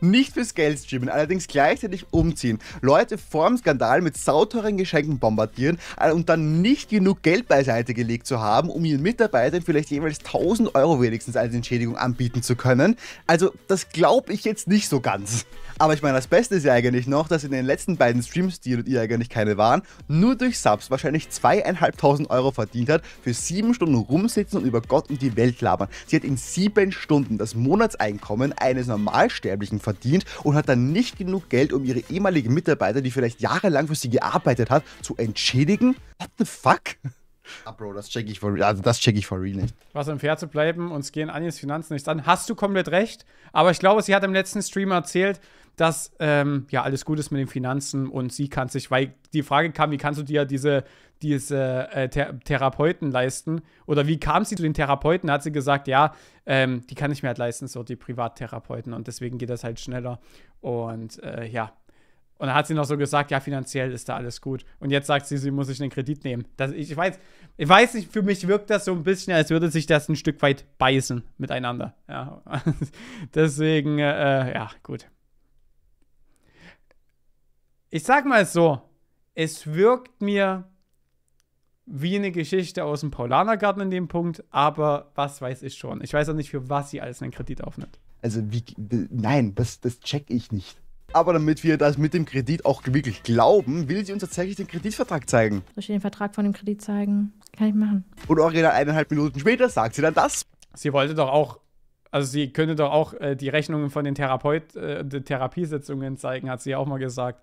Nicht fürs Geld streamen, allerdings gleichzeitig umziehen. Leute vorm Skandal mit sauteuren Geschenken bombardieren äh, und dann nicht genug Geld beiseite gelegt zu haben, um ihren Mitarbeitern vielleicht jeweils 1000 Euro wenigstens als Entschädigung anbieten zu können. Also, das glaube ich jetzt nicht so ganz. Aber ich meine, das Beste ist ja eigentlich noch, dass in den letzten beiden Streams, die und ihr eigentlich keine waren, nur durch Subs wahrscheinlich zweieinhalbtausend Euro verdient hat, für sieben Stunden rumsitzen und über Gott und die Welt labern. Sie hat in sieben Stunden das Monatseinkommen eines Normalsterblichen verdient und hat dann nicht genug Geld, um ihre ehemalige Mitarbeiter, die vielleicht jahrelang für sie gearbeitet hat, zu entschädigen? What the fuck? Ah, Bro, das check ich for real. Also das check ich for real nicht. Was im Pferd zu bleiben, uns gehen Anis Finanzen nichts an. Hast du komplett recht, aber ich glaube, sie hat im letzten Stream erzählt, dass ähm, ja alles gut ist mit den Finanzen und sie kann sich, weil die Frage kam, wie kannst du dir diese diese äh, Thera Therapeuten leisten? Oder wie kam sie zu den Therapeuten? Hat sie gesagt, ja, ähm, die kann ich mir halt leisten, so die Privattherapeuten und deswegen geht das halt schneller. Und äh, ja. Und dann hat sie noch so gesagt, ja, finanziell ist da alles gut. Und jetzt sagt sie, sie muss sich einen Kredit nehmen. Das, ich, weiß, ich weiß nicht, für mich wirkt das so ein bisschen, als würde sich das ein Stück weit beißen miteinander. Ja. [LAUGHS] deswegen, äh, äh, ja, gut. Ich sag mal so, es wirkt mir wie eine Geschichte aus dem Paulanergarten in dem Punkt, aber was weiß ich schon. Ich weiß auch nicht, für was sie alles einen Kredit aufnimmt. Also, wie, nein, das, das check ich nicht. Aber damit wir das mit dem Kredit auch wirklich glauben, will sie uns tatsächlich den Kreditvertrag zeigen. Soll ich den Vertrag von dem Kredit zeigen? Kann ich machen. Und original eineinhalb Minuten später sagt sie dann das. Sie wollte doch auch, also sie könnte doch auch äh, die Rechnungen von den Therapeut, äh, den Therapiesitzungen zeigen, hat sie ja auch mal gesagt.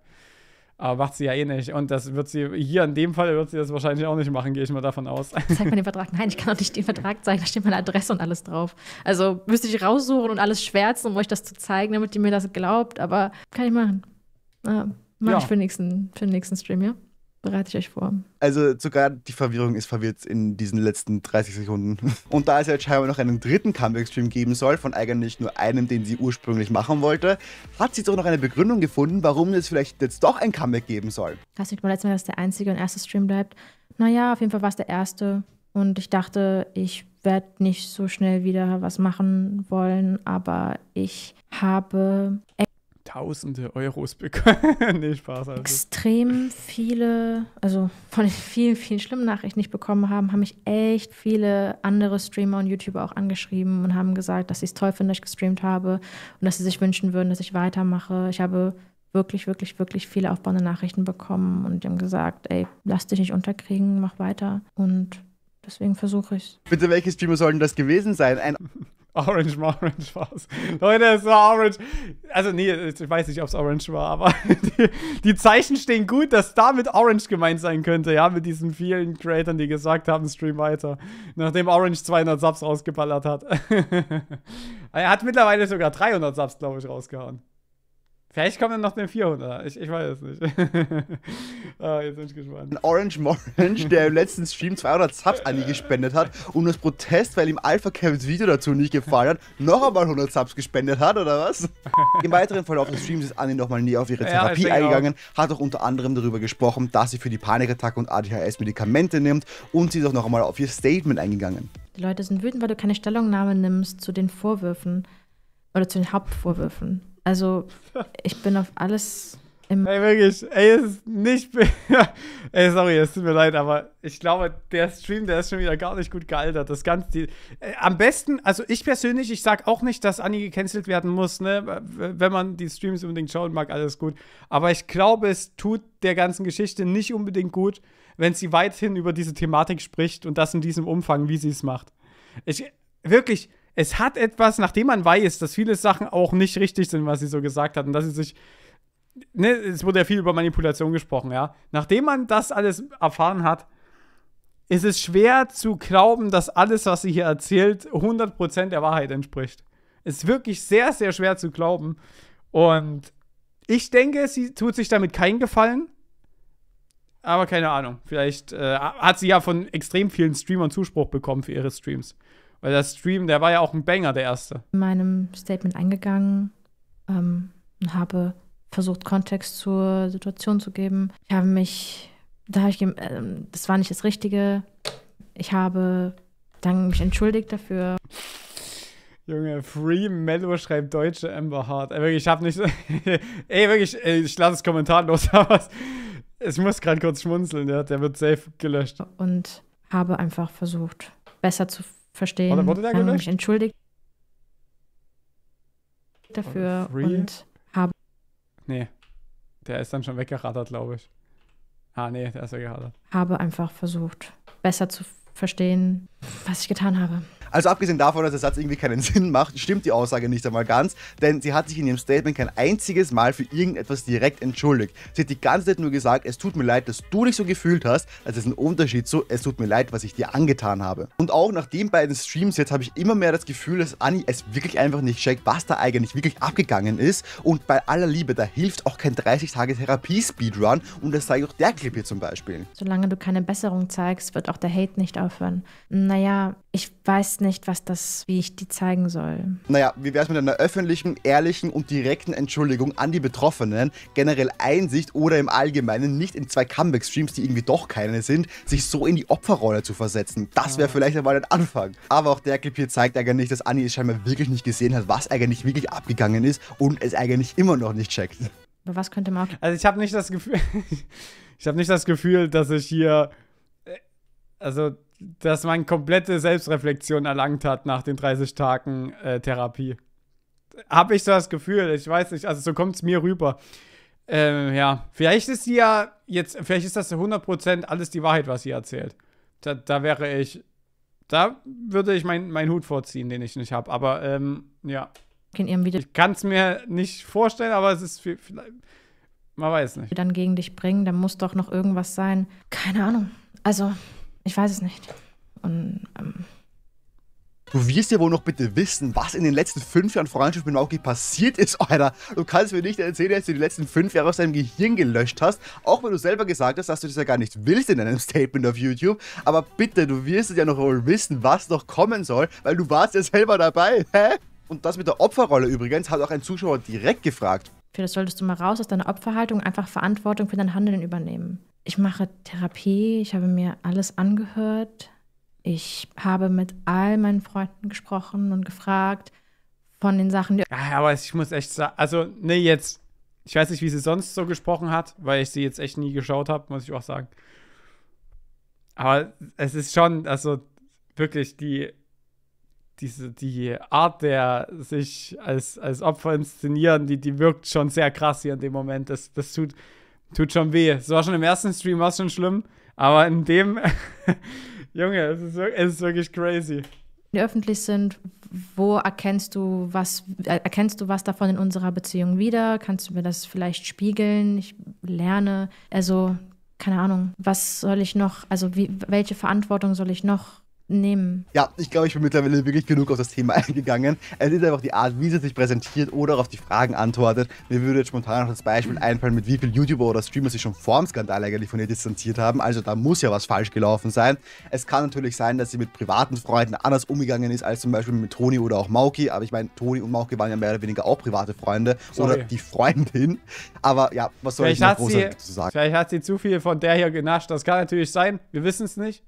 Aber macht sie ja eh nicht. Und das wird sie, hier in dem Fall wird sie das wahrscheinlich auch nicht machen, gehe ich mal davon aus. Zeig mir den Vertrag. Nein, ich kann auch nicht den Vertrag zeigen, da steht meine Adresse und alles drauf. Also müsste ich raussuchen und alles schwärzen, um euch das zu zeigen, damit ihr mir das glaubt. Aber kann ich machen. Ah, mach ja. ich für den nächsten, für den nächsten Stream, ja? bereite ich euch vor. Also sogar die Verwirrung ist verwirrt in diesen letzten 30 Sekunden. [LAUGHS] Und da es jetzt scheinbar noch einen dritten Comeback-Stream geben soll, von eigentlich nur einem, den sie ursprünglich machen wollte, hat sie doch noch eine Begründung gefunden, warum es vielleicht jetzt doch ein Comeback geben soll. Hast du nicht mal letztes Mal, dass der einzige und erste Stream bleibt? Naja, auf jeden Fall war es der erste. Und ich dachte, ich werde nicht so schnell wieder was machen wollen, aber ich habe Tausende Euros bekommen. [LAUGHS] nee, Spaß. Also. Extrem viele, also von den vielen, vielen schlimmen Nachrichten, die ich bekommen habe, haben mich echt viele andere Streamer und YouTuber auch angeschrieben und haben gesagt, dass sie es toll finden, dass ich gestreamt habe und dass sie sich wünschen würden, dass ich weitermache. Ich habe wirklich, wirklich, wirklich viele aufbauende Nachrichten bekommen und haben gesagt, ey, lass dich nicht unterkriegen, mach weiter. Und deswegen versuche ich es. Bitte, welche Streamer sollen das gewesen sein? Ein Orange Morange [LAUGHS] war es. Leute, es war Orange. Also, nee, ich weiß nicht, ob es Orange war, aber [LAUGHS] die, die, Zeichen stehen gut, dass damit Orange gemeint sein könnte, ja, mit diesen vielen Creators, die gesagt haben, stream weiter. Nachdem Orange 200 Subs rausgeballert hat. [LAUGHS] er hat mittlerweile sogar 300 Subs, glaube ich, rausgehauen. Vielleicht kommt dann noch eine 400er. Ich, ich weiß es nicht. [LAUGHS] ah, jetzt bin ich gespannt. Ein Orange Morange, der im letzten Stream 200 Subs an die gespendet hat und das Protest, weil ihm Alpha Camps Video dazu nicht gefallen hat, noch einmal 100 Subs gespendet hat, oder was? [LAUGHS] Im weiteren Verlauf des Streams ist Anni nochmal nie auf ihre Therapie ja, eingegangen, auch. hat auch unter anderem darüber gesprochen, dass sie für die Panikattacke und ADHS Medikamente nimmt und sie ist auch noch einmal auf ihr Statement eingegangen. Die Leute sind wütend, weil du keine Stellungnahme nimmst zu den Vorwürfen oder zu den Hauptvorwürfen. Also ich bin auf alles im. Ey, wirklich, ey, es ist nicht. [LAUGHS] ey, sorry, es tut mir leid, aber ich glaube, der Stream, der ist schon wieder gar nicht gut gealtert. Das Ganze. Die, äh, am besten, also ich persönlich, ich sag auch nicht, dass Anni gecancelt werden muss, ne? Wenn man die Streams unbedingt schauen mag, alles gut. Aber ich glaube, es tut der ganzen Geschichte nicht unbedingt gut, wenn sie weithin über diese Thematik spricht und das in diesem Umfang, wie sie es macht. Ich. Wirklich, es hat etwas, nachdem man weiß, dass viele Sachen auch nicht richtig sind, was sie so gesagt hat und dass sie sich. Ne, es wurde ja viel über Manipulation gesprochen, ja. Nachdem man das alles erfahren hat, ist es schwer zu glauben, dass alles, was sie hier erzählt, 100% der Wahrheit entspricht. Es ist wirklich sehr, sehr schwer zu glauben. Und ich denke, sie tut sich damit keinen Gefallen. Aber keine Ahnung. Vielleicht äh, hat sie ja von extrem vielen Streamern Zuspruch bekommen für ihre Streams. Weil der Stream, der war ja auch ein Banger, der erste. In meinem Statement eingegangen ähm, und habe versucht, Kontext zur Situation zu geben. Ich habe mich, da habe ich, ähm, das war nicht das Richtige. Ich habe dann mich entschuldigt dafür. Junge, Free Mellow schreibt deutsche Amber Hart. Ey, wirklich, ich hab nicht. [LAUGHS] ey, wirklich, ey, ich lasse es Kommentar los. [LAUGHS] es muss gerade kurz schmunzeln, ja, der wird safe gelöscht. Und habe einfach versucht, besser zu verstehen. Wurde, wurde der gelöscht? Ich habe mich entschuldigt dafür und habe. Nee, der ist dann schon weggeradert, glaube ich. Ah, nee, der ist weggeradert. Habe einfach versucht, besser zu verstehen, was ich getan habe. Also abgesehen davon, dass der Satz irgendwie keinen [LAUGHS] Sinn macht, stimmt die Aussage nicht einmal ganz, denn sie hat sich in ihrem Statement kein einziges Mal für irgendetwas direkt entschuldigt. Sie hat die ganze Zeit nur gesagt, es tut mir leid, dass du dich so gefühlt hast, als ist ein Unterschied zu, es tut mir leid, was ich dir angetan habe. Und auch nach den beiden Streams jetzt habe ich immer mehr das Gefühl, dass Annie es wirklich einfach nicht checkt, was da eigentlich wirklich abgegangen ist. Und bei aller Liebe, da hilft auch kein 30-Tage-Therapie-Speedrun und das zeigt auch der Clip hier zum Beispiel. Solange du keine Besserung zeigst, wird auch der Hate nicht aufhören. Naja, ich weiß nicht, was das, wie ich die zeigen soll. Naja, wie wäre es mit einer öffentlichen, ehrlichen und direkten Entschuldigung an die Betroffenen, generell Einsicht oder im Allgemeinen nicht in zwei Comeback-Streams, die irgendwie doch keine sind, sich so in die Opferrolle zu versetzen. Das wäre ah. vielleicht einmal ein Anfang. Aber auch der Clip hier zeigt eigentlich, dass Annie es scheinbar wirklich nicht gesehen hat, was eigentlich wirklich abgegangen ist und es eigentlich immer noch nicht checkt. Aber was könnte man auch. Also ich habe nicht das Gefühl, [LAUGHS] ich habe nicht das Gefühl, dass ich hier, äh, also dass man komplette Selbstreflexion erlangt hat nach den 30 Tagen äh, Therapie. Habe ich so das Gefühl, ich weiß nicht, also so kommt es mir rüber. Ähm, ja, vielleicht ist sie ja jetzt, vielleicht ist das 100% alles die Wahrheit, was sie erzählt. Da, da wäre ich, da würde ich meinen mein Hut vorziehen, den ich nicht habe. Aber ähm, ja. In ihrem Video. Ich kann es mir nicht vorstellen, aber es ist vielleicht, man weiß nicht. Dann gegen dich bringen, da muss doch noch irgendwas sein. Keine Ahnung. Also, ich weiß es nicht. Und, ähm, Du wirst ja wohl noch bitte wissen, was in den letzten fünf Jahren Freundschaft mit Naoki passiert ist, [LAUGHS] Alter. Du kannst mir nicht erzählen, dass du die letzten fünf Jahre aus deinem Gehirn gelöscht hast, auch wenn du selber gesagt hast, dass du das ja gar nicht willst in deinem [LAUGHS] Statement auf YouTube. Aber bitte, du wirst es ja noch wohl wissen, was noch kommen soll, weil du warst ja selber dabei, hä? Und das mit der Opferrolle übrigens hat auch ein Zuschauer direkt gefragt. Für das solltest du mal raus aus deiner Opferhaltung einfach Verantwortung für dein Handeln übernehmen. Ich mache Therapie, ich habe mir alles angehört. Ich habe mit all meinen Freunden gesprochen und gefragt von den Sachen, die. Ja, aber ich muss echt sagen, also, nee, jetzt. Ich weiß nicht, wie sie sonst so gesprochen hat, weil ich sie jetzt echt nie geschaut habe, muss ich auch sagen. Aber es ist schon, also wirklich, die diese, die Art der sich als, als Opfer inszenieren, die, die wirkt schon sehr krass hier in dem Moment. Das, das tut, tut schon weh. Es war schon im ersten Stream, war schon schlimm, aber in dem, [LAUGHS] Junge, es ist, es ist wirklich crazy. Die öffentlich sind, wo erkennst du was, äh, erkennst du was davon in unserer Beziehung wieder? Kannst du mir das vielleicht spiegeln? Ich lerne, also keine Ahnung, was soll ich noch, also wie, welche Verantwortung soll ich noch nehmen. Ja, ich glaube, ich bin mittlerweile wirklich genug auf das Thema [LAUGHS] eingegangen. Es ist einfach die Art, wie sie sich präsentiert oder auf die Fragen antwortet. Mir würde jetzt spontan noch das Beispiel einfallen, mit wie viel YouTuber oder Streamer sich schon vorm Skandal eigentlich von ihr distanziert haben. Also da muss ja was falsch gelaufen sein. Es kann natürlich sein, dass sie mit privaten Freunden anders umgegangen ist als zum Beispiel mit Toni oder auch Mauki. Aber ich meine, Toni und Mauki waren ja mehr oder weniger auch private Freunde Sorry. oder die Freundin. Aber ja, was soll vielleicht ich noch großartig sie, dazu sagen? Vielleicht hat sie zu viel von der hier genascht. Das kann natürlich sein. Wir wissen es nicht.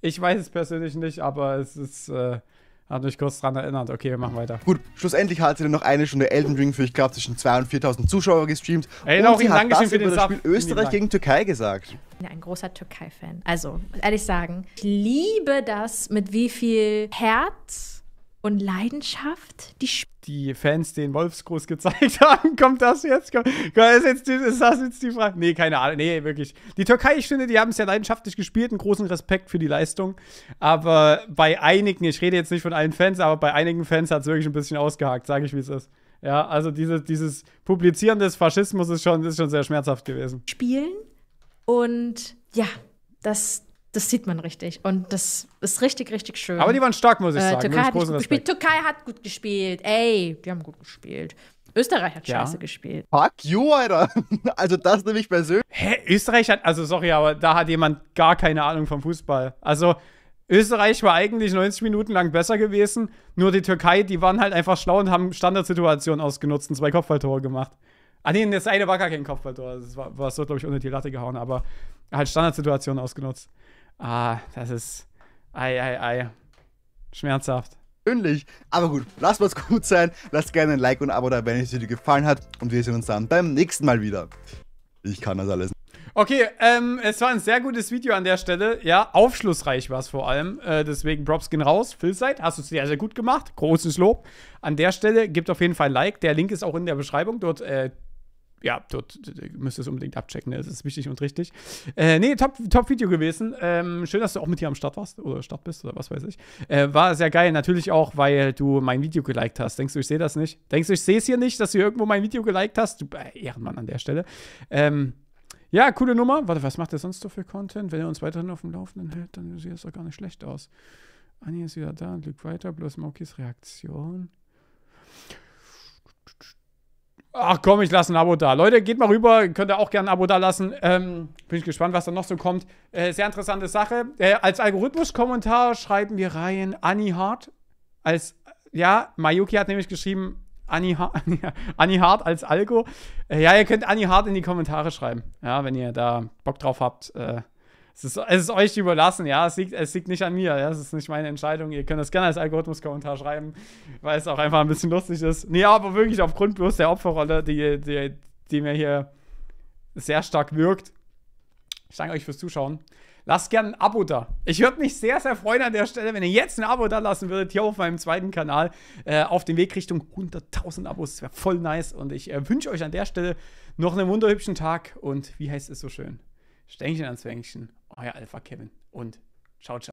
Ich weiß es persönlich nicht, aber es ist. Äh, hat mich kurz daran erinnert. Okay, wir machen weiter. Gut, schlussendlich hat sie dann noch eine Stunde Elden Ring für, ich glaube, zwischen 2.000 und 4.000 Zuschauer gestreamt. Ey, und sie hat das für den das Spiel Österreich gegen Türkei gesagt. Ich bin ein großer Türkei-Fan. Also, ehrlich sagen, ich liebe das, mit wie viel Herz und Leidenschaft, die Die Fans den Wolfsgruß gezeigt [LAUGHS] haben, kommt das jetzt? Kommt, ist, jetzt ist das jetzt die Frage? Nee, keine Ahnung. Nee, wirklich. Die Türkei, ich finde, die haben es ja leidenschaftlich gespielt. Einen großen Respekt für die Leistung. Aber bei einigen, ich rede jetzt nicht von allen Fans, aber bei einigen Fans hat es wirklich ein bisschen ausgehakt, sage ich, wie es ist. Ja, also dieses, dieses Publizieren des Faschismus ist schon, ist schon sehr schmerzhaft gewesen. Spielen und ja, das, das sieht man richtig. Und das ist richtig, richtig schön. Aber die waren stark, muss ich äh, sagen. Äh, Türkei hat gut gespielt. Türkei hat gut gespielt. Ey, die haben gut gespielt. Österreich hat ja. scheiße gespielt. Fuck you, Alter. [LAUGHS] Also das nehme ich persönlich. Hä? Österreich hat, also sorry, aber da hat jemand gar keine Ahnung vom Fußball. Also Österreich war eigentlich 90 Minuten lang besser gewesen. Nur die Türkei, die waren halt einfach schlau und haben Standardsituationen ausgenutzt und zwei Kopfballtore gemacht. Ah nee, das eine war gar kein Kopfballtor. Das war, war so, glaube ich, unter die Latte gehauen, aber halt Standardsituationen ausgenutzt. Ah, das ist. Ei, ei, ei. Schmerzhaft. Öhnlich. Aber gut, lasst was gut sein. Lasst gerne ein Like und ein Abo da, wenn es dir gefallen hat. Und wir sehen uns dann beim nächsten Mal wieder. Ich kann das alles. Okay, ähm, es war ein sehr gutes Video an der Stelle. Ja, aufschlussreich war es vor allem. Äh, deswegen Props gehen raus. Philside, hast du es sehr, sehr gut gemacht. Großes Lob. An der Stelle gebt auf jeden Fall ein Like. Der Link ist auch in der Beschreibung. Dort äh, ja, dort müsst ihr es unbedingt abchecken. Ne? Das ist wichtig und richtig. Äh, nee, top, top Video gewesen. Ähm, schön, dass du auch mit hier am Start warst oder Start bist oder was weiß ich. Äh, war sehr geil. Natürlich auch, weil du mein Video geliked hast. Denkst du, ich sehe das nicht? Denkst du, ich sehe es hier nicht, dass du irgendwo mein Video geliked hast? Du äh, Ehrenmann an der Stelle. Ähm, ja, coole Nummer. Warte, was macht er sonst so für Content? Wenn er uns weiterhin auf dem Laufenden hält, dann sieht es doch gar nicht schlecht aus. Anni ist wieder da und lügt weiter. Bloß Mokis Reaktion. Ach komm, ich lasse ein Abo da. Leute, geht mal rüber, könnt ihr auch gerne ein Abo da lassen. Ähm, bin ich gespannt, was da noch so kommt. Äh, sehr interessante Sache. Äh, als Algorithmus-Kommentar schreiben wir rein Annie Hart. Als, ja, Mayuki hat nämlich geschrieben, Annie, ha [LAUGHS] Annie Hart als Algo. Äh, ja, ihr könnt Annie Hart in die Kommentare schreiben. Ja, wenn ihr da Bock drauf habt. Äh, es ist, es ist euch überlassen, ja. Es liegt, es liegt nicht an mir, ja. Es ist nicht meine Entscheidung. Ihr könnt das gerne als Algorithmus-Kommentar schreiben, weil es auch einfach ein bisschen lustig ist. Nee, aber wirklich aufgrund bloß der Opferrolle, die, die, die mir hier sehr stark wirkt. Ich danke euch fürs Zuschauen. Lasst gerne ein Abo da. Ich würde mich sehr, sehr freuen an der Stelle, wenn ihr jetzt ein Abo da lassen würdet, hier auf meinem zweiten Kanal, äh, auf dem Weg Richtung 100.000 Abos. Das wäre voll nice. Und ich äh, wünsche euch an der Stelle noch einen wunderhübschen Tag und wie heißt es so schön? Stänkchen ans Wängchen euer Alpha Kevin und ciao, ciao.